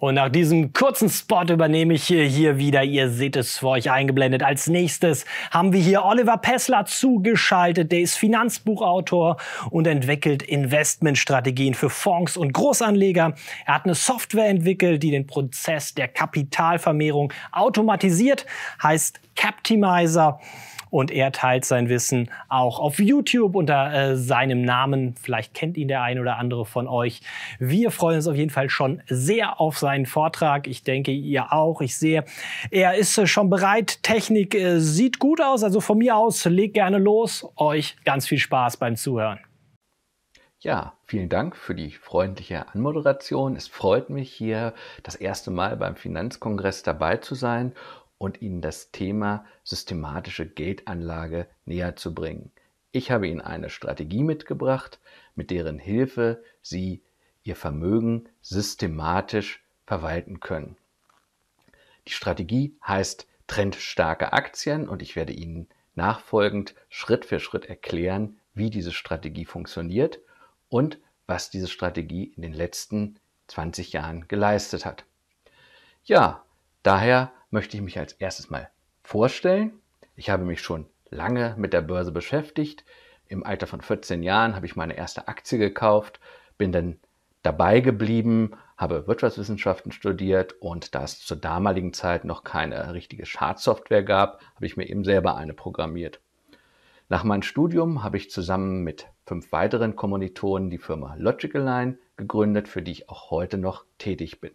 Und nach diesem kurzen Spot übernehme ich hier, wieder. Ihr seht es vor euch eingeblendet. Als nächstes haben wir hier Oliver Pessler zugeschaltet. Der ist Finanzbuchautor und entwickelt Investmentstrategien für Fonds und Großanleger. Er hat eine Software entwickelt, die den Prozess der Kapitalvermehrung automatisiert, heißt Captimizer und er teilt sein Wissen auch auf YouTube unter äh, seinem Namen. Vielleicht kennt ihn der ein oder andere von euch. Wir freuen uns auf jeden Fall schon sehr auf seinen Vortrag. Ich denke, ihr auch. Ich sehe, er ist äh, schon bereit. Technik äh, sieht gut aus. Also von mir aus, legt gerne los. Euch ganz viel Spaß beim Zuhören. Ja, vielen Dank für die freundliche Anmoderation. Es freut mich hier das erste Mal beim Finanzkongress dabei zu sein und Ihnen das Thema systematische Geldanlage näher zu bringen. Ich habe Ihnen eine Strategie mitgebracht, mit deren Hilfe Sie Ihr Vermögen systematisch verwalten können. Die Strategie heißt trendstarke Aktien und ich werde Ihnen nachfolgend Schritt für Schritt erklären, wie diese Strategie funktioniert und was diese Strategie in den letzten 20 Jahren geleistet hat. Ja, daher möchte ich mich als erstes mal vorstellen. Ich habe mich schon lange mit der Börse beschäftigt. Im Alter von 14 Jahren habe ich meine erste Aktie gekauft, bin dann dabei geblieben, habe Wirtschaftswissenschaften studiert und da es zur damaligen Zeit noch keine richtige Schadsoftware gab, habe ich mir eben selber eine programmiert. Nach meinem Studium habe ich zusammen mit fünf weiteren Kommilitonen die Firma Logicaline gegründet, für die ich auch heute noch tätig bin.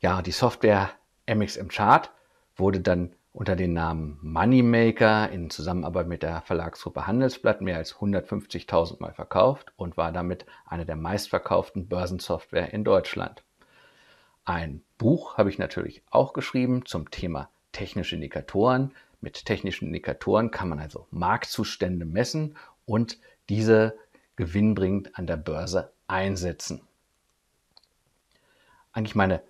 Ja, die Software MXM Chart wurde dann unter dem Namen Moneymaker in Zusammenarbeit mit der Verlagsgruppe Handelsblatt mehr als 150.000 Mal verkauft und war damit eine der meistverkauften Börsensoftware in Deutschland. Ein Buch habe ich natürlich auch geschrieben zum Thema technische Indikatoren. Mit technischen Indikatoren kann man also Marktzustände messen und diese gewinnbringend an der Börse einsetzen. Eigentlich meine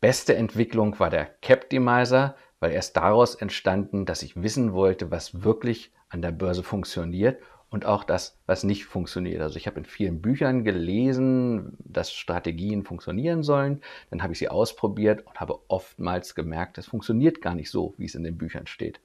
Beste Entwicklung war der Captimizer, weil erst daraus entstanden, dass ich wissen wollte, was wirklich an der Börse funktioniert und auch das, was nicht funktioniert. Also ich habe in vielen Büchern gelesen, dass Strategien funktionieren sollen. Dann habe ich sie ausprobiert und habe oftmals gemerkt, es funktioniert gar nicht so, wie es in den Büchern steht.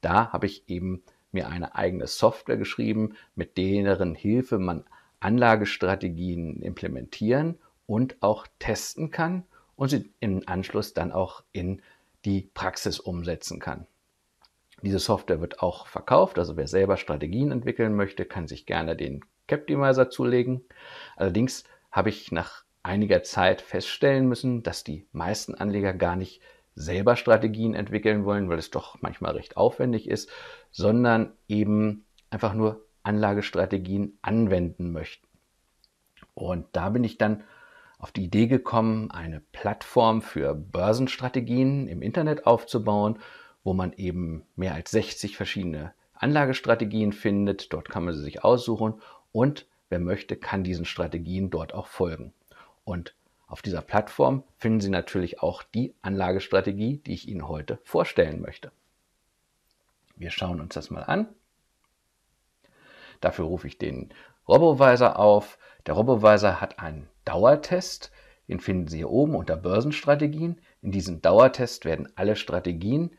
Da habe ich eben mir eine eigene Software geschrieben, mit deren Hilfe man Anlagestrategien implementieren und auch testen kann und sie im Anschluss dann auch in die Praxis umsetzen kann. Diese Software wird auch verkauft, also wer selber Strategien entwickeln möchte, kann sich gerne den Captimizer zulegen. Allerdings habe ich nach einiger Zeit feststellen müssen, dass die meisten Anleger gar nicht selber Strategien entwickeln wollen, weil es doch manchmal recht aufwendig ist, sondern eben einfach nur Anlagestrategien anwenden möchten. Und da bin ich dann auf die Idee gekommen, eine Plattform für Börsenstrategien im Internet aufzubauen, wo man eben mehr als 60 verschiedene Anlagestrategien findet. Dort kann man sie sich aussuchen und wer möchte, kann diesen Strategien dort auch folgen. Und auf dieser Plattform finden Sie natürlich auch die Anlagestrategie, die ich Ihnen heute vorstellen möchte. Wir schauen uns das mal an. Dafür rufe ich den Robovisor auf. Der Robovisor hat einen Dauertest, den finden Sie hier oben unter Börsenstrategien. In diesem Dauertest werden alle Strategien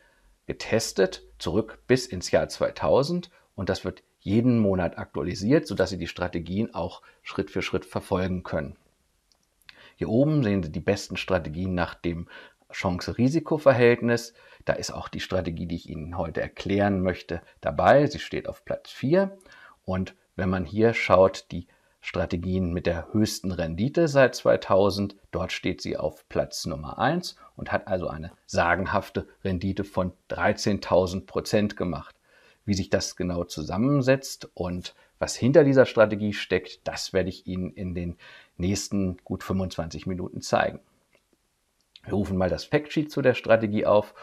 getestet, zurück bis ins Jahr 2000 und das wird jeden Monat aktualisiert, sodass Sie die Strategien auch Schritt für Schritt verfolgen können. Hier oben sehen Sie die besten Strategien nach dem Chance-Risiko-Verhältnis. Da ist auch die Strategie, die ich Ihnen heute erklären möchte, dabei. Sie steht auf Platz 4. Und wenn man hier schaut, die Strategien mit der höchsten Rendite seit 2000. Dort steht sie auf Platz Nummer 1 und hat also eine sagenhafte Rendite von 13.000 Prozent gemacht. Wie sich das genau zusammensetzt und was hinter dieser Strategie steckt, das werde ich Ihnen in den nächsten gut 25 Minuten zeigen. Wir rufen mal das Factsheet zu der Strategie auf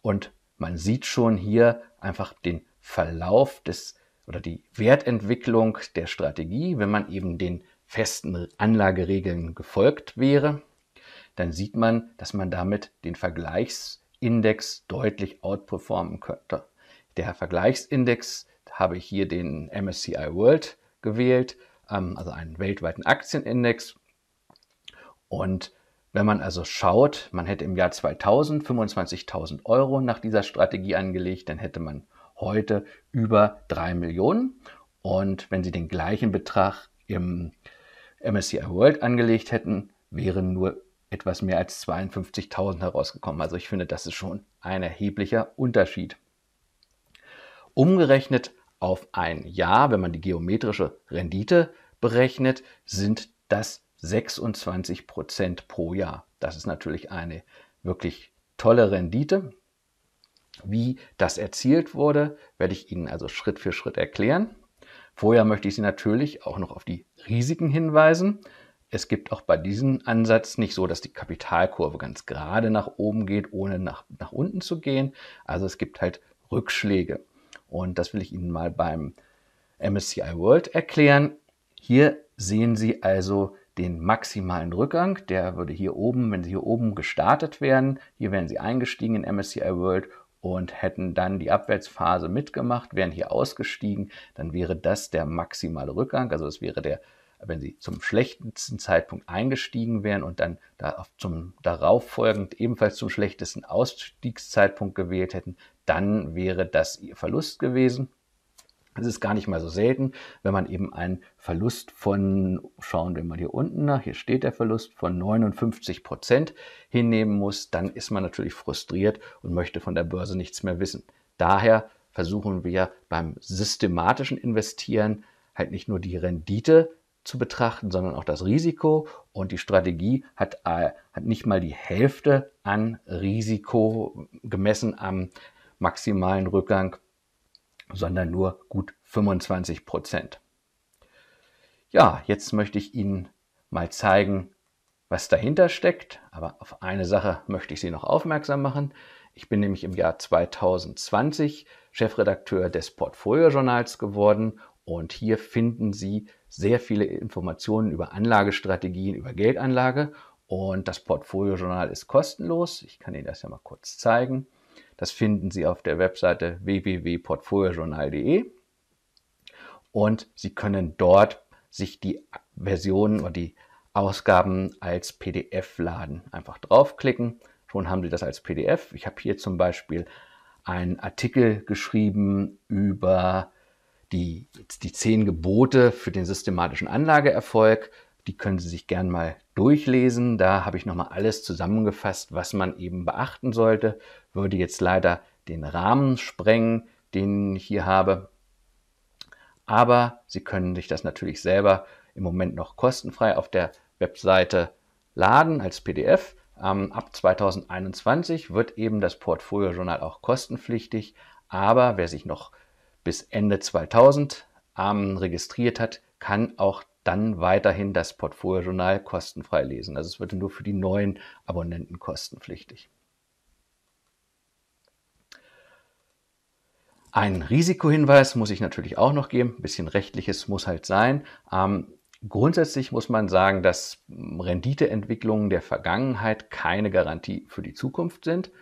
und man sieht schon hier einfach den Verlauf des oder die Wertentwicklung der Strategie, wenn man eben den festen Anlageregeln gefolgt wäre, dann sieht man, dass man damit den Vergleichsindex deutlich outperformen könnte. Der Vergleichsindex habe ich hier den MSCI World gewählt, ähm, also einen weltweiten Aktienindex. Und wenn man also schaut, man hätte im Jahr 2000 25.000 Euro nach dieser Strategie angelegt, dann hätte man heute über 3 Millionen. Und wenn Sie den gleichen Betrag im MSCI World angelegt hätten, wären nur etwas mehr als 52.000 herausgekommen. Also ich finde, das ist schon ein erheblicher Unterschied. Umgerechnet auf ein Jahr, wenn man die geometrische Rendite berechnet, sind das 26 Prozent pro Jahr. Das ist natürlich eine wirklich tolle Rendite. Wie das erzielt wurde, werde ich Ihnen also Schritt für Schritt erklären. Vorher möchte ich Sie natürlich auch noch auf die Risiken hinweisen. Es gibt auch bei diesem Ansatz nicht so, dass die Kapitalkurve ganz gerade nach oben geht, ohne nach, nach unten zu gehen. Also es gibt halt Rückschläge. Und das will ich Ihnen mal beim MSCI World erklären. Hier sehen Sie also den maximalen Rückgang. Der würde hier oben, wenn Sie hier oben gestartet werden, hier wären Sie eingestiegen in MSCI World und hätten dann die Abwärtsphase mitgemacht, wären hier ausgestiegen, dann wäre das der maximale Rückgang. Also es wäre der, wenn sie zum schlechtesten Zeitpunkt eingestiegen wären und dann zum darauf folgend ebenfalls zum schlechtesten Ausstiegszeitpunkt gewählt hätten, dann wäre das ihr Verlust gewesen. Es ist gar nicht mal so selten, wenn man eben einen Verlust von, schauen wir mal hier unten nach, hier steht der Verlust von 59 Prozent hinnehmen muss, dann ist man natürlich frustriert und möchte von der Börse nichts mehr wissen. Daher versuchen wir beim systematischen Investieren halt nicht nur die Rendite zu betrachten, sondern auch das Risiko. Und die Strategie hat, äh, hat nicht mal die Hälfte an Risiko gemessen am maximalen Rückgang sondern nur gut 25 Prozent. Ja, jetzt möchte ich Ihnen mal zeigen, was dahinter steckt, aber auf eine Sache möchte ich Sie noch aufmerksam machen. Ich bin nämlich im Jahr 2020 Chefredakteur des Portfolio-Journals geworden und hier finden Sie sehr viele Informationen über Anlagestrategien, über Geldanlage und das Portfolio-Journal ist kostenlos. Ich kann Ihnen das ja mal kurz zeigen. Das finden Sie auf der Webseite www.portfoliojournal.de und Sie können dort sich die Versionen oder die Ausgaben als PDF laden. Einfach draufklicken, schon haben Sie das als PDF. Ich habe hier zum Beispiel einen Artikel geschrieben über die, die zehn Gebote für den systematischen Anlageerfolg. Die können Sie sich gern mal durchlesen. Da habe ich nochmal alles zusammengefasst, was man eben beachten sollte. Würde jetzt leider den Rahmen sprengen, den ich hier habe. Aber Sie können sich das natürlich selber im Moment noch kostenfrei auf der Webseite laden als PDF. Ähm, ab 2021 wird eben das Portfolio-Journal auch kostenpflichtig. Aber wer sich noch bis Ende 2000 ähm, registriert hat, kann auch dann weiterhin das Portfolio-Journal kostenfrei lesen. Also es wird nur für die neuen Abonnenten kostenpflichtig. Ein Risikohinweis muss ich natürlich auch noch geben. Ein bisschen rechtliches muss halt sein. Ähm, grundsätzlich muss man sagen, dass Renditeentwicklungen der Vergangenheit keine Garantie für die Zukunft sind.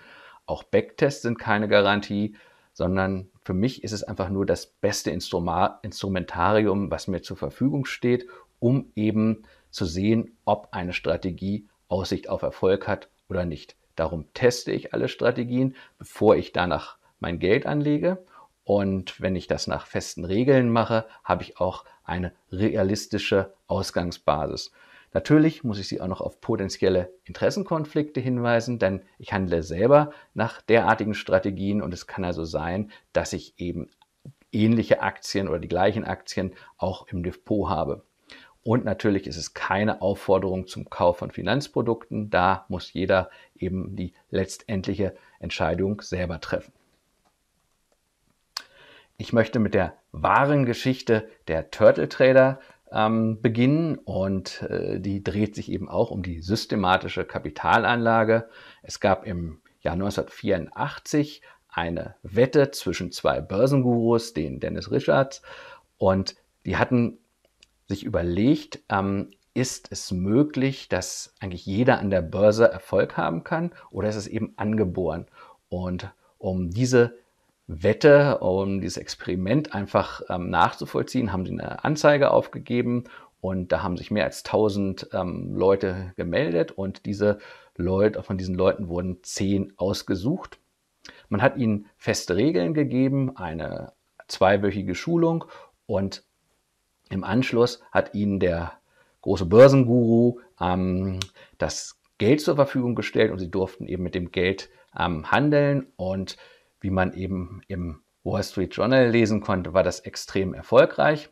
Auch Backtests sind keine Garantie sondern für mich ist es einfach nur das beste Instruma Instrumentarium, was mir zur Verfügung steht, um eben zu sehen, ob eine Strategie Aussicht auf Erfolg hat oder nicht. Darum teste ich alle Strategien, bevor ich danach mein Geld anlege. Und wenn ich das nach festen Regeln mache, habe ich auch eine realistische Ausgangsbasis. Natürlich muss ich Sie auch noch auf potenzielle Interessenkonflikte hinweisen, denn ich handle selber nach derartigen Strategien und es kann also sein, dass ich eben ähnliche Aktien oder die gleichen Aktien auch im Depot habe. Und natürlich ist es keine Aufforderung zum Kauf von Finanzprodukten. Da muss jeder eben die letztendliche Entscheidung selber treffen. Ich möchte mit der wahren Geschichte der Turtle Trader ähm, beginnen und äh, die dreht sich eben auch um die systematische Kapitalanlage. Es gab im Jahr 1984 eine Wette zwischen zwei Börsengurus, den Dennis Richards, und die hatten sich überlegt, ähm, ist es möglich, dass eigentlich jeder an der Börse Erfolg haben kann oder ist es eben angeboren? Und um diese Wette, um dieses Experiment einfach ähm, nachzuvollziehen, haben sie eine Anzeige aufgegeben und da haben sich mehr als 1000 ähm, Leute gemeldet und diese Leute, von diesen Leuten wurden 10 ausgesucht. Man hat ihnen feste Regeln gegeben, eine zweiwöchige Schulung und im Anschluss hat ihnen der große Börsenguru ähm, das Geld zur Verfügung gestellt und sie durften eben mit dem Geld ähm, handeln und wie man eben im Wall Street Journal lesen konnte, war das extrem erfolgreich.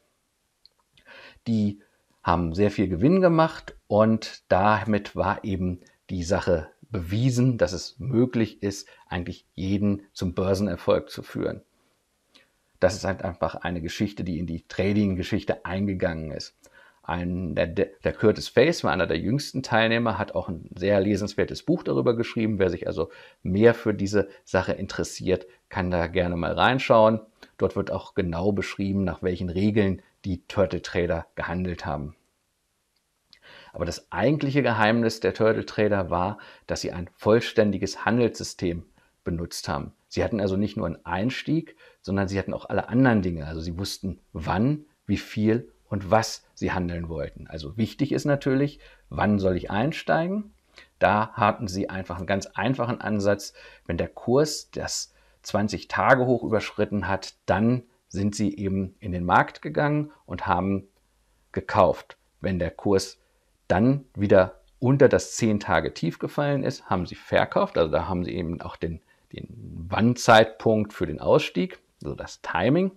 Die haben sehr viel Gewinn gemacht und damit war eben die Sache bewiesen, dass es möglich ist, eigentlich jeden zum Börsenerfolg zu führen. Das ist halt einfach eine Geschichte, die in die Trading-Geschichte eingegangen ist. Ein, der, der Curtis Face war einer der jüngsten Teilnehmer, hat auch ein sehr lesenswertes Buch darüber geschrieben. Wer sich also mehr für diese Sache interessiert, kann da gerne mal reinschauen. Dort wird auch genau beschrieben, nach welchen Regeln die Turtle Trader gehandelt haben. Aber das eigentliche Geheimnis der Turtle Trader war, dass sie ein vollständiges Handelssystem benutzt haben. Sie hatten also nicht nur einen Einstieg, sondern sie hatten auch alle anderen Dinge. Also sie wussten, wann, wie viel und was sie handeln wollten. Also wichtig ist natürlich, wann soll ich einsteigen? Da hatten sie einfach einen ganz einfachen Ansatz. Wenn der Kurs das 20 Tage hoch überschritten hat, dann sind sie eben in den Markt gegangen und haben gekauft. Wenn der Kurs dann wieder unter das 10 Tage Tief gefallen ist, haben sie verkauft. Also da haben sie eben auch den, den Wandzeitpunkt für den Ausstieg, also das Timing.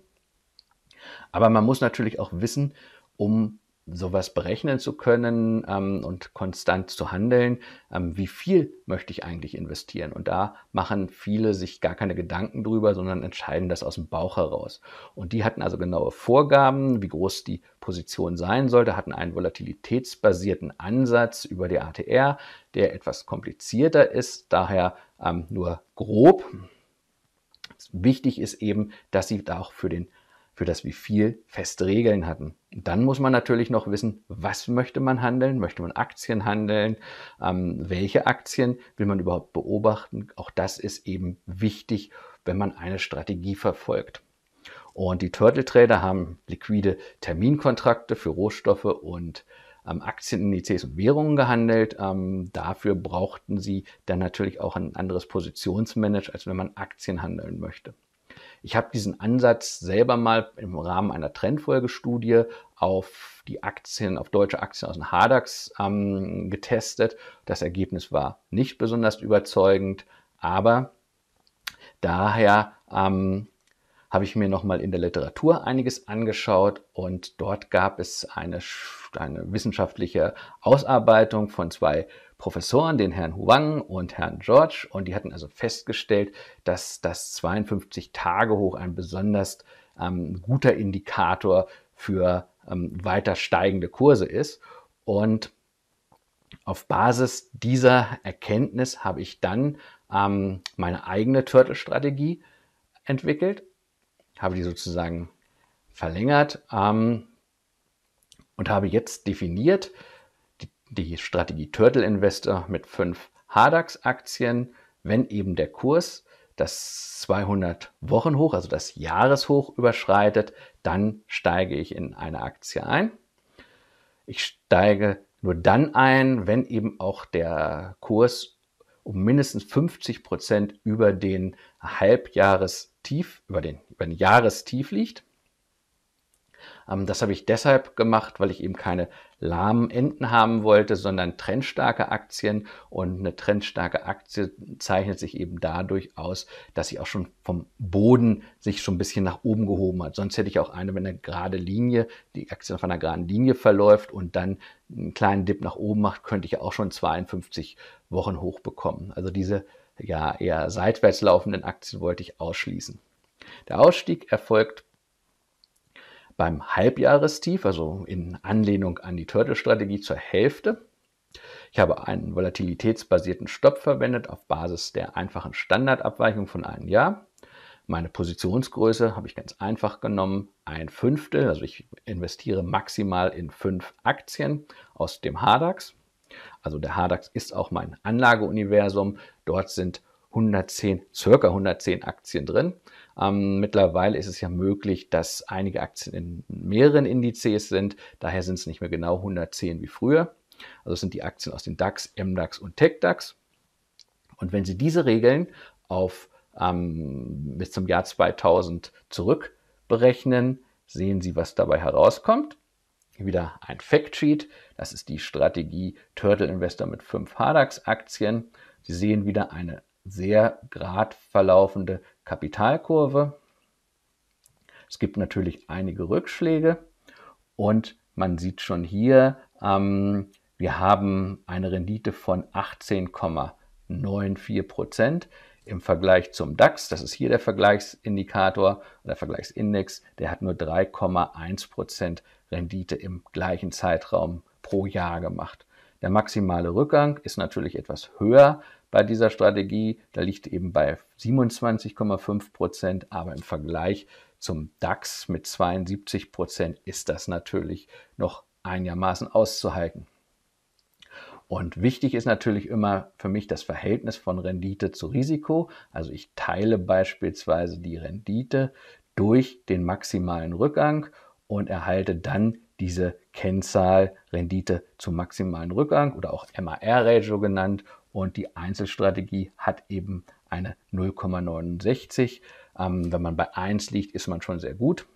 Aber man muss natürlich auch wissen, um sowas berechnen zu können ähm, und konstant zu handeln, ähm, wie viel möchte ich eigentlich investieren? Und da machen viele sich gar keine Gedanken drüber, sondern entscheiden das aus dem Bauch heraus. Und die hatten also genaue Vorgaben, wie groß die Position sein sollte, hatten einen volatilitätsbasierten Ansatz über die ATR, der etwas komplizierter ist, daher ähm, nur grob. Wichtig ist eben, dass sie da auch für den für das wie viel feste Regeln hatten. dann muss man natürlich noch wissen, was möchte man handeln? Möchte man Aktien handeln? Ähm, welche Aktien will man überhaupt beobachten? Auch das ist eben wichtig, wenn man eine Strategie verfolgt. Und die Turtle Trader haben liquide Terminkontrakte für Rohstoffe und ähm, Aktienindizes und Währungen gehandelt. Ähm, dafür brauchten sie dann natürlich auch ein anderes Positionsmanage, als wenn man Aktien handeln möchte. Ich habe diesen Ansatz selber mal im Rahmen einer Trendfolgestudie auf die Aktien, auf deutsche Aktien aus dem Hardax ähm, getestet. Das Ergebnis war nicht besonders überzeugend, aber daher ähm, habe ich mir nochmal in der Literatur einiges angeschaut und dort gab es eine, eine wissenschaftliche Ausarbeitung von zwei Professoren, den Herrn Huang und Herrn George, und die hatten also festgestellt, dass das 52 Tage hoch ein besonders ähm, guter Indikator für ähm, weiter steigende Kurse ist. Und auf Basis dieser Erkenntnis habe ich dann ähm, meine eigene Turtle-Strategie entwickelt habe die sozusagen verlängert ähm, und habe jetzt definiert die, die Strategie Turtle Investor mit fünf hardax aktien wenn eben der Kurs das 200 Wochen hoch, also das Jahreshoch überschreitet, dann steige ich in eine Aktie ein. Ich steige nur dann ein, wenn eben auch der Kurs um mindestens 50 Prozent über den Halbjahres Tief, über den, über den Jahrestief liegt. Ähm, das habe ich deshalb gemacht, weil ich eben keine lahmen Enden haben wollte, sondern trendstarke Aktien. Und eine trendstarke Aktie zeichnet sich eben dadurch aus, dass sie auch schon vom Boden sich schon ein bisschen nach oben gehoben hat. Sonst hätte ich auch eine, wenn eine gerade Linie, die Aktie auf einer geraden Linie verläuft und dann einen kleinen Dip nach oben macht, könnte ich auch schon 52 Wochen hoch bekommen. Also diese ja eher seitwärts laufenden Aktien wollte ich ausschließen. Der Ausstieg erfolgt beim Halbjahrestief, also in Anlehnung an die Turtle-Strategie zur Hälfte. Ich habe einen volatilitätsbasierten Stopp verwendet auf Basis der einfachen Standardabweichung von einem Jahr. Meine Positionsgröße habe ich ganz einfach genommen, ein Fünftel, also ich investiere maximal in fünf Aktien aus dem HDAX. Also der HDAX ist auch mein Anlageuniversum. Dort sind 110, circa 110 Aktien drin. Ähm, mittlerweile ist es ja möglich, dass einige Aktien in mehreren Indizes sind. Daher sind es nicht mehr genau 110 wie früher. Also es sind die Aktien aus den DAX, MDAX und TechDAX. Und wenn Sie diese Regeln auf ähm, bis zum Jahr 2000 zurückberechnen, sehen Sie, was dabei herauskommt wieder ein Factsheet. Das ist die Strategie Turtle Investor mit fünf Hardax aktien Sie sehen wieder eine sehr grad verlaufende Kapitalkurve. Es gibt natürlich einige Rückschläge und man sieht schon hier, ähm, wir haben eine Rendite von 18,94 Prozent im Vergleich zum DAX, das ist hier der Vergleichsindikator oder Vergleichsindex, der hat nur 3,1% Rendite im gleichen Zeitraum pro Jahr gemacht. Der maximale Rückgang ist natürlich etwas höher bei dieser Strategie, da liegt eben bei 27,5%, aber im Vergleich zum DAX mit 72% ist das natürlich noch einigermaßen auszuhalten. Und wichtig ist natürlich immer für mich das Verhältnis von Rendite zu Risiko. Also ich teile beispielsweise die Rendite durch den maximalen Rückgang und erhalte dann diese Kennzahl Rendite zum maximalen Rückgang oder auch MAR-Ratio genannt. Und die Einzelstrategie hat eben eine 0,69. Ähm, wenn man bei 1 liegt, ist man schon sehr gut.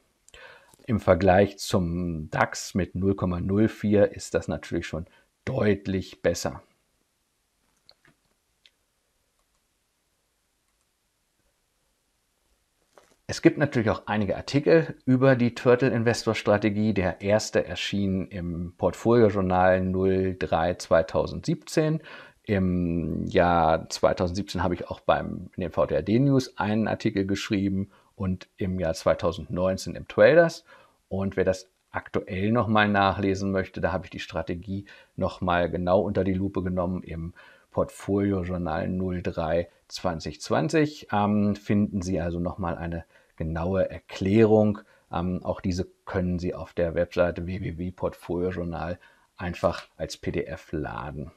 Im Vergleich zum DAX mit 0,04 ist das natürlich schon deutlich besser. Es gibt natürlich auch einige Artikel über die Turtle Investor Strategie. Der erste erschien im Portfolio Journal 03 2017. Im Jahr 2017 habe ich auch beim in den VTRD News einen Artikel geschrieben und im Jahr 2019 im Traders. Und wer das aktuell nochmal nachlesen möchte, da habe ich die Strategie nochmal genau unter die Lupe genommen im Portfolio Journal 03 2020. Ähm, finden Sie also nochmal eine genaue Erklärung. Ähm, auch diese können Sie auf der Webseite www.portfoliojournal einfach als PDF laden.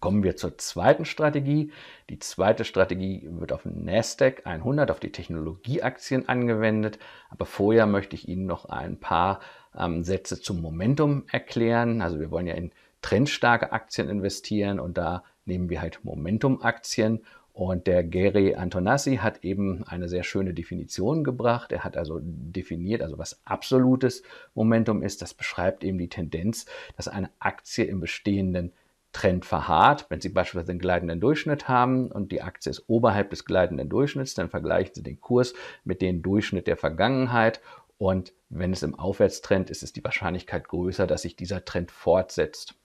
Kommen wir zur zweiten Strategie. Die zweite Strategie wird auf Nasdaq 100, auf die Technologieaktien angewendet. Aber vorher möchte ich Ihnen noch ein paar ähm, Sätze zum Momentum erklären. Also wir wollen ja in trendstarke Aktien investieren und da nehmen wir halt Momentum-Aktien. Und der Gary Antonassi hat eben eine sehr schöne Definition gebracht. Er hat also definiert, also was absolutes Momentum ist. Das beschreibt eben die Tendenz, dass eine Aktie im bestehenden Trend verharrt, wenn Sie beispielsweise den gleitenden Durchschnitt haben und die Aktie ist oberhalb des gleitenden Durchschnitts, dann vergleichen Sie den Kurs mit dem Durchschnitt der Vergangenheit und wenn es im Aufwärtstrend ist, ist die Wahrscheinlichkeit größer, dass sich dieser Trend fortsetzt.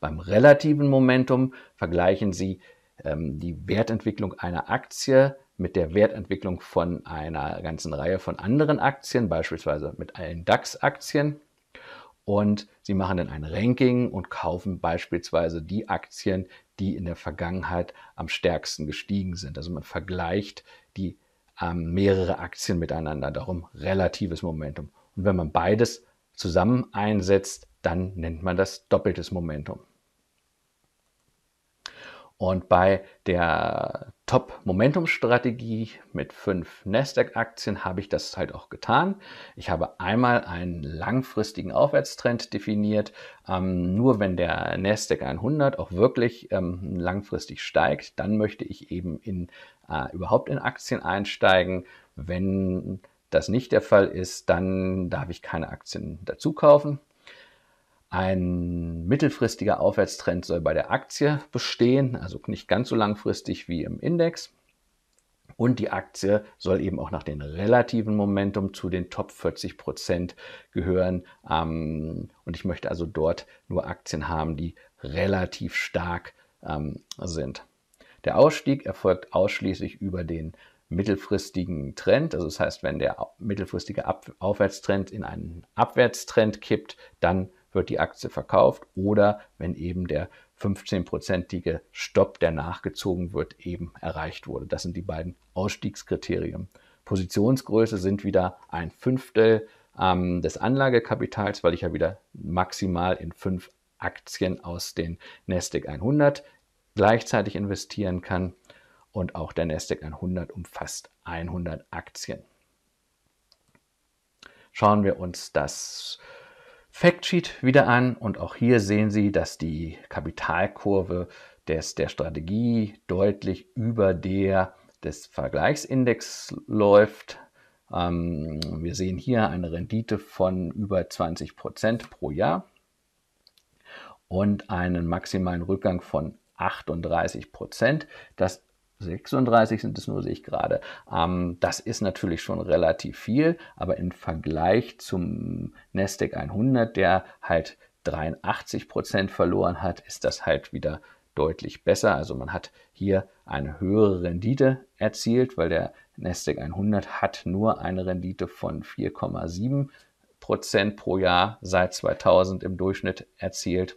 Beim relativen Momentum vergleichen Sie ähm, die Wertentwicklung einer Aktie mit der Wertentwicklung von einer ganzen Reihe von anderen Aktien, beispielsweise mit allen DAX-Aktien und sie machen dann ein Ranking und kaufen beispielsweise die Aktien, die in der Vergangenheit am stärksten gestiegen sind. Also man vergleicht die ähm, mehrere Aktien miteinander, darum relatives Momentum. Und wenn man beides zusammen einsetzt, dann nennt man das doppeltes Momentum. Und bei der Top-Momentum-Strategie mit fünf Nasdaq-Aktien habe ich das halt auch getan. Ich habe einmal einen langfristigen Aufwärtstrend definiert. Ähm, nur wenn der Nasdaq 100 auch wirklich ähm, langfristig steigt, dann möchte ich eben in, äh, überhaupt in Aktien einsteigen. Wenn das nicht der Fall ist, dann darf ich keine Aktien dazu kaufen ein mittelfristiger Aufwärtstrend soll bei der Aktie bestehen, also nicht ganz so langfristig wie im Index. Und die Aktie soll eben auch nach dem relativen Momentum zu den Top 40 Prozent gehören. Ähm, und ich möchte also dort nur Aktien haben, die relativ stark ähm, sind. Der Ausstieg erfolgt ausschließlich über den mittelfristigen Trend. Also das heißt, wenn der mittelfristige Aufwärtstrend in einen Abwärtstrend kippt, dann wird die Aktie verkauft oder wenn eben der 15-prozentige Stopp, der nachgezogen wird, eben erreicht wurde. Das sind die beiden Ausstiegskriterien. Positionsgröße sind wieder ein Fünftel ähm, des Anlagekapitals, weil ich ja wieder maximal in fünf Aktien aus den Nasdaq 100 gleichzeitig investieren kann. Und auch der Nasdaq 100 umfasst 100 Aktien. Schauen wir uns das Factsheet wieder an und auch hier sehen Sie, dass die Kapitalkurve des, der Strategie deutlich über der des Vergleichsindex läuft. Ähm, wir sehen hier eine Rendite von über 20 Prozent pro Jahr und einen maximalen Rückgang von 38 Prozent. Das 36 sind es nur, sehe ich gerade. Ähm, das ist natürlich schon relativ viel, aber im Vergleich zum Nasdaq 100, der halt 83 Prozent verloren hat, ist das halt wieder deutlich besser. Also man hat hier eine höhere Rendite erzielt, weil der Nasdaq 100 hat nur eine Rendite von 4,7 Prozent pro Jahr seit 2000 im Durchschnitt erzielt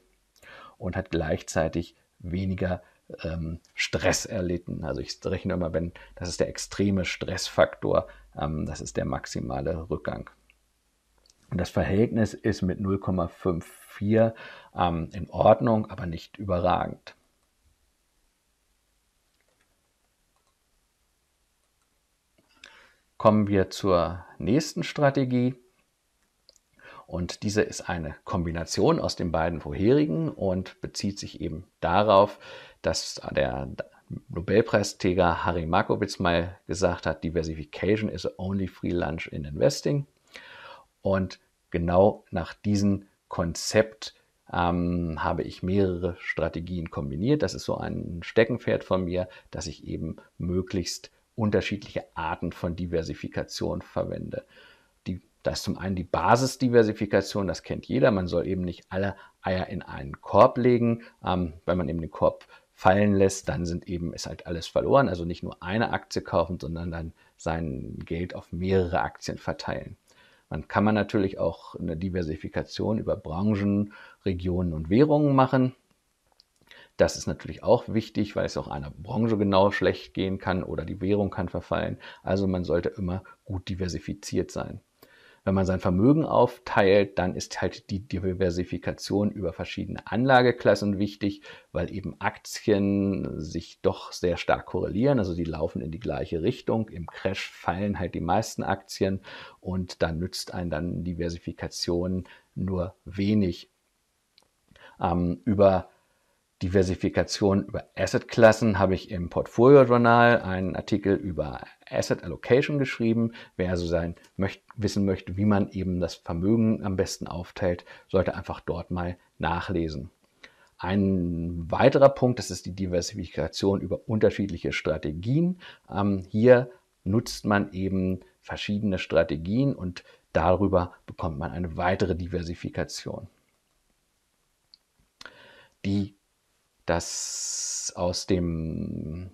und hat gleichzeitig weniger Rendite ähm, Stress erlitten. Also ich rechne immer, wenn das ist der extreme Stressfaktor, ähm, das ist der maximale Rückgang. Und das Verhältnis ist mit 0,54 ähm, in Ordnung, aber nicht überragend. Kommen wir zur nächsten Strategie. Und diese ist eine Kombination aus den beiden vorherigen und bezieht sich eben darauf, dass der Nobelpreisträger Harry Markowitz mal gesagt hat, Diversification is the only free lunch in investing. Und genau nach diesem Konzept ähm, habe ich mehrere Strategien kombiniert. Das ist so ein Steckenpferd von mir, dass ich eben möglichst unterschiedliche Arten von Diversifikation verwende. Da ist zum einen die Basisdiversifikation, das kennt jeder. Man soll eben nicht alle Eier in einen Korb legen. Ähm, wenn man eben den Korb fallen lässt, dann sind eben, ist halt alles verloren. Also nicht nur eine Aktie kaufen, sondern dann sein Geld auf mehrere Aktien verteilen. Dann kann man natürlich auch eine Diversifikation über Branchen, Regionen und Währungen machen. Das ist natürlich auch wichtig, weil es auch einer Branche genau schlecht gehen kann oder die Währung kann verfallen. Also man sollte immer gut diversifiziert sein. Wenn man sein Vermögen aufteilt, dann ist halt die Diversifikation über verschiedene Anlageklassen wichtig, weil eben Aktien sich doch sehr stark korrelieren, also die laufen in die gleiche Richtung. Im Crash fallen halt die meisten Aktien und da nützt einen dann Diversifikation nur wenig. Ähm, über Diversifikation über Assetklassen habe ich im Portfolio Journal einen Artikel über Asset Allocation geschrieben. Wer so also sein möcht, wissen möchte, wie man eben das Vermögen am besten aufteilt, sollte einfach dort mal nachlesen. Ein weiterer Punkt, das ist die Diversifikation über unterschiedliche Strategien. Ähm, hier nutzt man eben verschiedene Strategien und darüber bekommt man eine weitere Diversifikation. Die dass aus dem,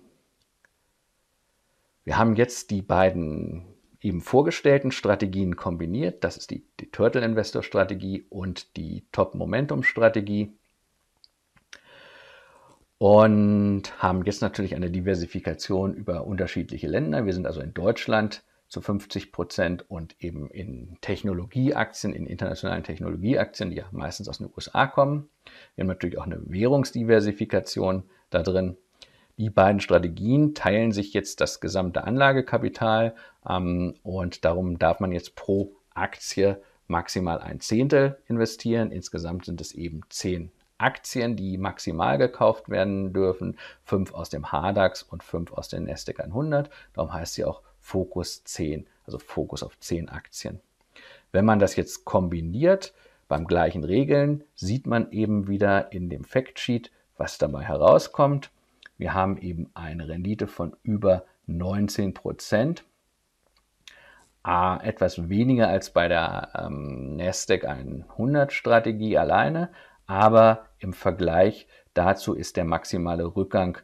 wir haben jetzt die beiden eben vorgestellten Strategien kombiniert, das ist die, die Turtle Investor Strategie und die Top Momentum Strategie und haben jetzt natürlich eine Diversifikation über unterschiedliche Länder. Wir sind also in Deutschland zu 50 Prozent und eben in Technologieaktien, in internationalen Technologieaktien, die ja meistens aus den USA kommen. Wir haben natürlich auch eine Währungsdiversifikation da drin. Die beiden Strategien teilen sich jetzt das gesamte Anlagekapital ähm, und darum darf man jetzt pro Aktie maximal ein Zehntel investieren. Insgesamt sind es eben zehn Aktien, die maximal gekauft werden dürfen. Fünf aus dem HDAX und fünf aus den Nasdaq 100. Darum heißt sie auch Fokus 10, also Fokus auf 10 Aktien. Wenn man das jetzt kombiniert beim gleichen Regeln, sieht man eben wieder in dem Factsheet, was dabei herauskommt. Wir haben eben eine Rendite von über 19 Prozent. Etwas weniger als bei der ähm, NASDAQ 100 Strategie alleine, aber im Vergleich dazu ist der maximale Rückgang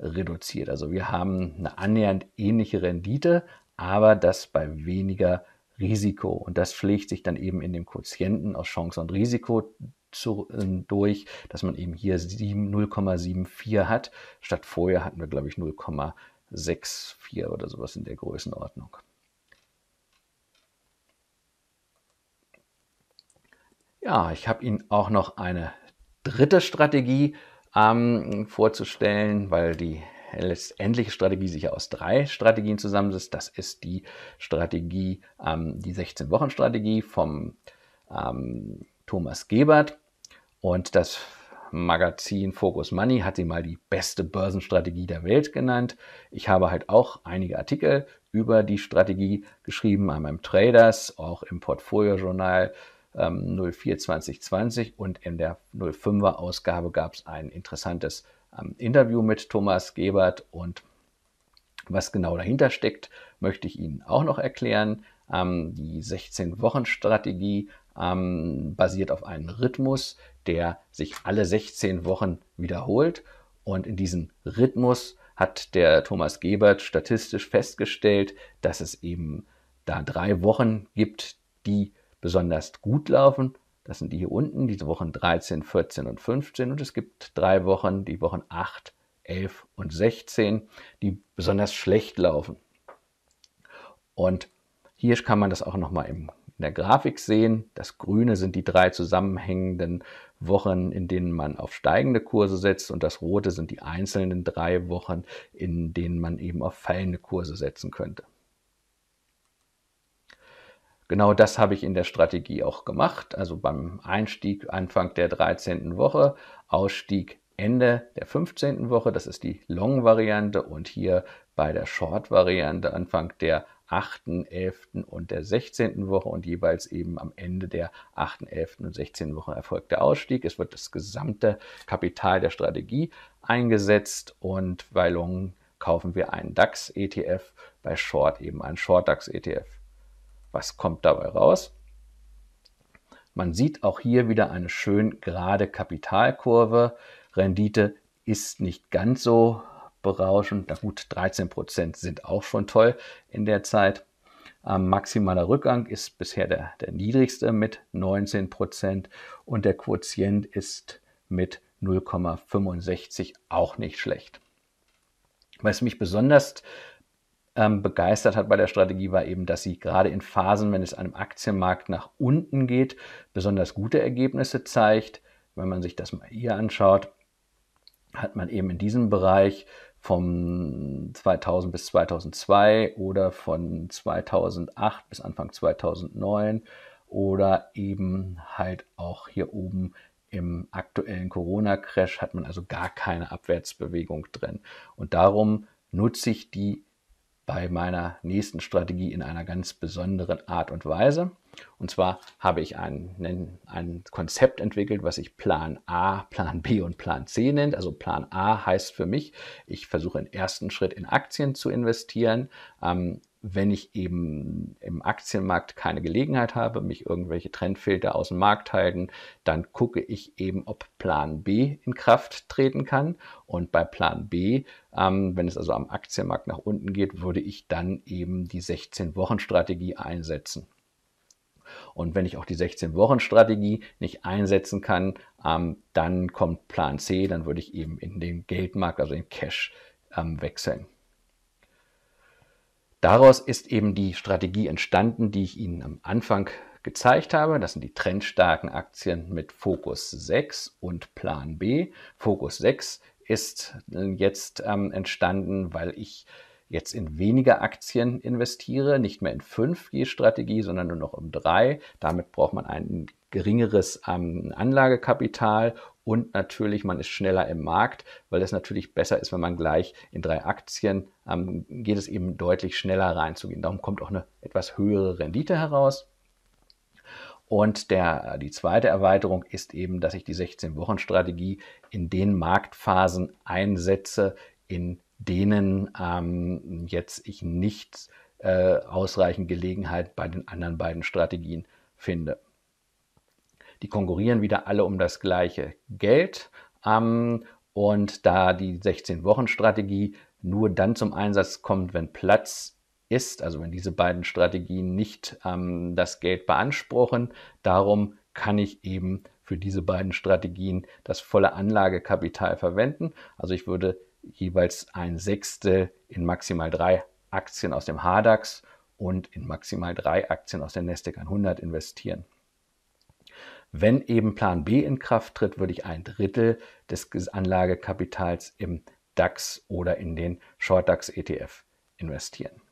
reduziert. Also wir haben eine annähernd ähnliche Rendite, aber das bei weniger Risiko. Und das pflegt sich dann eben in dem Quotienten aus Chance und Risiko zu, äh, durch, dass man eben hier 0,74 hat. Statt vorher hatten wir, glaube ich, 0,64 oder sowas in der Größenordnung. Ja, ich habe Ihnen auch noch eine dritte Strategie ähm, vorzustellen, weil die letztendliche Strategie sich aus drei Strategien zusammensetzt. Das ist die Strategie, ähm, die 16-Wochen-Strategie vom ähm, Thomas Gebert und das Magazin Focus Money hat sie mal die beste Börsenstrategie der Welt genannt. Ich habe halt auch einige Artikel über die Strategie geschrieben an meinem Traders, auch im Portfolio-Journal ähm, 04 2020 und in der 05er Ausgabe gab es ein interessantes ähm, Interview mit Thomas Gebert und was genau dahinter steckt, möchte ich Ihnen auch noch erklären. Ähm, die 16-Wochen-Strategie ähm, basiert auf einem Rhythmus, der sich alle 16 Wochen wiederholt. Und in diesem Rhythmus hat der Thomas Gebert statistisch festgestellt, dass es eben da drei Wochen gibt, die besonders gut laufen. Das sind die hier unten, diese Wochen 13, 14 und 15. Und es gibt drei Wochen, die Wochen 8, 11 und 16, die besonders schlecht laufen. Und hier kann man das auch nochmal in der Grafik sehen. Das Grüne sind die drei zusammenhängenden Wochen, in denen man auf steigende Kurse setzt. Und das Rote sind die einzelnen drei Wochen, in denen man eben auf fallende Kurse setzen könnte. Genau das habe ich in der Strategie auch gemacht. Also beim Einstieg Anfang der 13. Woche, Ausstieg Ende der 15. Woche, das ist die Long-Variante und hier bei der Short-Variante Anfang der 8., 11. und der 16. Woche und jeweils eben am Ende der 8., 11. und 16. Woche erfolgt der Ausstieg. Es wird das gesamte Kapital der Strategie eingesetzt und bei Long kaufen wir einen DAX-ETF, bei Short eben einen Short-DAX-ETF. Was kommt dabei raus? Man sieht auch hier wieder eine schön gerade Kapitalkurve. Rendite ist nicht ganz so berauschend. Na gut, 13% sind auch schon toll in der Zeit. Ähm, maximaler Rückgang ist bisher der, der niedrigste mit 19% und der Quotient ist mit 0,65 auch nicht schlecht. Was mich besonders ähm, begeistert hat bei der Strategie, war eben, dass sie gerade in Phasen, wenn es einem Aktienmarkt nach unten geht, besonders gute Ergebnisse zeigt. Wenn man sich das mal hier anschaut, hat man eben in diesem Bereich vom 2000 bis 2002 oder von 2008 bis Anfang 2009 oder eben halt auch hier oben im aktuellen Corona-Crash hat man also gar keine Abwärtsbewegung drin. Und darum nutze ich die bei meiner nächsten Strategie in einer ganz besonderen Art und Weise. Und zwar habe ich ein, ein Konzept entwickelt, was ich Plan A, Plan B und Plan C nennt. Also Plan A heißt für mich, ich versuche im ersten Schritt in Aktien zu investieren. Ähm, wenn ich eben im Aktienmarkt keine Gelegenheit habe, mich irgendwelche Trendfilter aus dem Markt halten, dann gucke ich eben, ob Plan B in Kraft treten kann. Und bei Plan B, ähm, wenn es also am Aktienmarkt nach unten geht, würde ich dann eben die 16-Wochen-Strategie einsetzen. Und wenn ich auch die 16-Wochen-Strategie nicht einsetzen kann, ähm, dann kommt Plan C, dann würde ich eben in den Geldmarkt, also in Cash, ähm, wechseln. Daraus ist eben die Strategie entstanden, die ich Ihnen am Anfang gezeigt habe. Das sind die trendstarken Aktien mit Fokus 6 und Plan B. Fokus 6 ist äh, jetzt ähm, entstanden, weil ich jetzt in weniger Aktien investiere, nicht mehr in 5 g Strategie, sondern nur noch um 3. Damit braucht man ein geringeres ähm, Anlagekapital und natürlich, man ist schneller im Markt, weil es natürlich besser ist, wenn man gleich in drei Aktien ähm, geht es eben deutlich schneller reinzugehen. Darum kommt auch eine etwas höhere Rendite heraus. Und der, die zweite Erweiterung ist eben, dass ich die 16-Wochen-Strategie in den Marktphasen einsetze, in denen ähm, jetzt ich nicht äh, ausreichend Gelegenheit bei den anderen beiden Strategien finde. Die konkurrieren wieder alle um das gleiche Geld. Ähm, und da die 16-Wochen-Strategie nur dann zum Einsatz kommt, wenn Platz ist, also wenn diese beiden Strategien nicht ähm, das Geld beanspruchen, darum kann ich eben für diese beiden Strategien das volle Anlagekapital verwenden. Also ich würde jeweils ein Sechstel in maximal drei Aktien aus dem HDAX und in maximal drei Aktien aus der Nasdaq 100 investieren. Wenn eben Plan B in Kraft tritt, würde ich ein Drittel des Anlagekapitals im DAX oder in den Short DAX ETF investieren.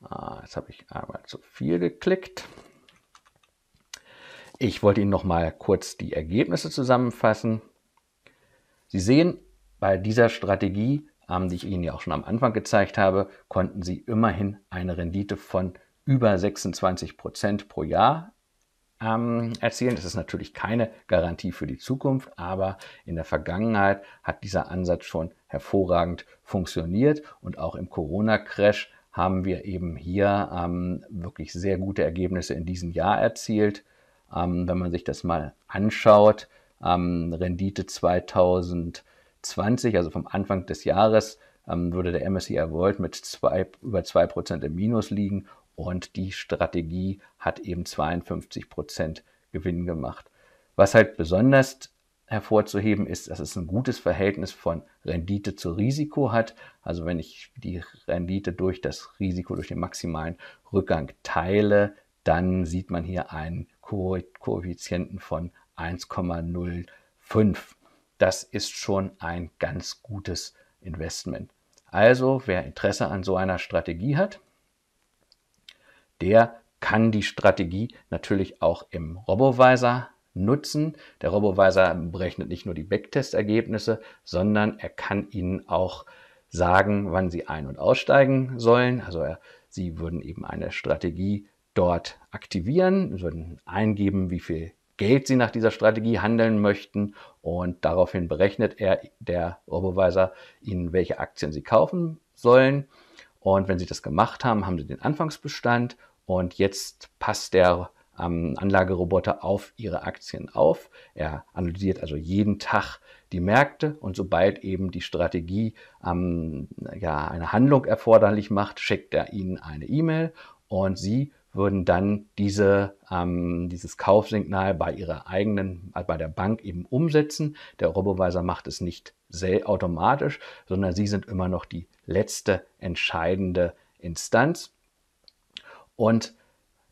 Ah, jetzt habe ich einmal zu viel geklickt. Ich wollte Ihnen noch mal kurz die Ergebnisse zusammenfassen. Sie sehen, bei dieser Strategie, ähm, die ich Ihnen ja auch schon am Anfang gezeigt habe, konnten Sie immerhin eine Rendite von über 26 Prozent pro Jahr ähm, erzielen. Das ist natürlich keine Garantie für die Zukunft, aber in der Vergangenheit hat dieser Ansatz schon hervorragend funktioniert und auch im Corona-Crash haben wir eben hier ähm, wirklich sehr gute Ergebnisse in diesem Jahr erzielt. Ähm, wenn man sich das mal anschaut, ähm, Rendite 2020, also vom Anfang des Jahres, ähm, würde der MSCI World mit zwei, über 2% im Minus liegen und die Strategie hat eben 52 Prozent Gewinn gemacht. Was halt besonders hervorzuheben ist, dass es ein gutes Verhältnis von Rendite zu Risiko hat. Also wenn ich die Rendite durch das Risiko, durch den maximalen Rückgang teile, dann sieht man hier einen Koeffizienten von 1,05. Das ist schon ein ganz gutes Investment. Also wer Interesse an so einer Strategie hat, der kann die Strategie natürlich auch im Robovisor nutzen. Der Robovisor berechnet nicht nur die Backtest-Ergebnisse, sondern er kann Ihnen auch sagen, wann Sie ein- und aussteigen sollen. Also er, Sie würden eben eine Strategie dort aktivieren, würden eingeben, wie viel Geld Sie nach dieser Strategie handeln möchten und daraufhin berechnet er, der Robovisor, Ihnen, welche Aktien Sie kaufen sollen. Und wenn Sie das gemacht haben, haben Sie den Anfangsbestand und jetzt passt der ähm, Anlageroboter auf ihre Aktien auf. Er analysiert also jeden Tag die Märkte und sobald eben die Strategie ähm, ja, eine Handlung erforderlich macht, schickt er ihnen eine E-Mail und sie würden dann diese, ähm, dieses Kaufsignal bei ihrer eigenen, äh, bei der Bank eben umsetzen. Der Robovisor macht es nicht sehr automatisch, sondern sie sind immer noch die letzte entscheidende Instanz. Und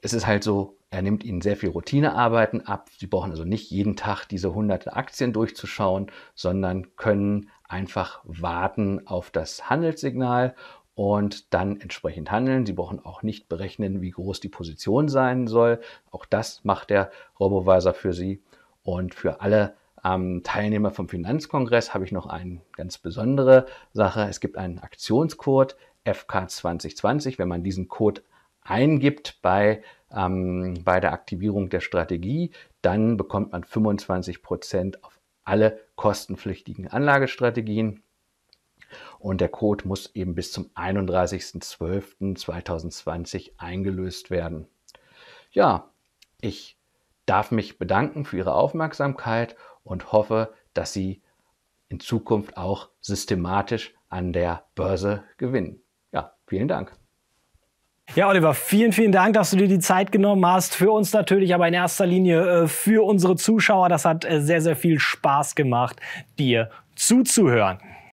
es ist halt so, er nimmt ihnen sehr viel Routinearbeiten ab. Sie brauchen also nicht jeden Tag diese hunderte Aktien durchzuschauen, sondern können einfach warten auf das Handelssignal und dann entsprechend handeln. Sie brauchen auch nicht berechnen, wie groß die Position sein soll. Auch das macht der Robovisor für Sie. Und für alle ähm, Teilnehmer vom Finanzkongress habe ich noch eine ganz besondere Sache. Es gibt einen Aktionscode FK2020. Wenn man diesen Code eingibt bei, ähm, bei der Aktivierung der Strategie, dann bekommt man 25 auf alle kostenpflichtigen Anlagestrategien. Und der Code muss eben bis zum 31.12.2020 eingelöst werden. Ja, ich darf mich bedanken für Ihre Aufmerksamkeit und hoffe, dass Sie in Zukunft auch systematisch an der Börse gewinnen. Ja, vielen Dank. Ja, Oliver, vielen, vielen Dank, dass du dir die Zeit genommen hast. Für uns natürlich, aber in erster Linie äh, für unsere Zuschauer. Das hat äh, sehr, sehr viel Spaß gemacht, dir zuzuhören.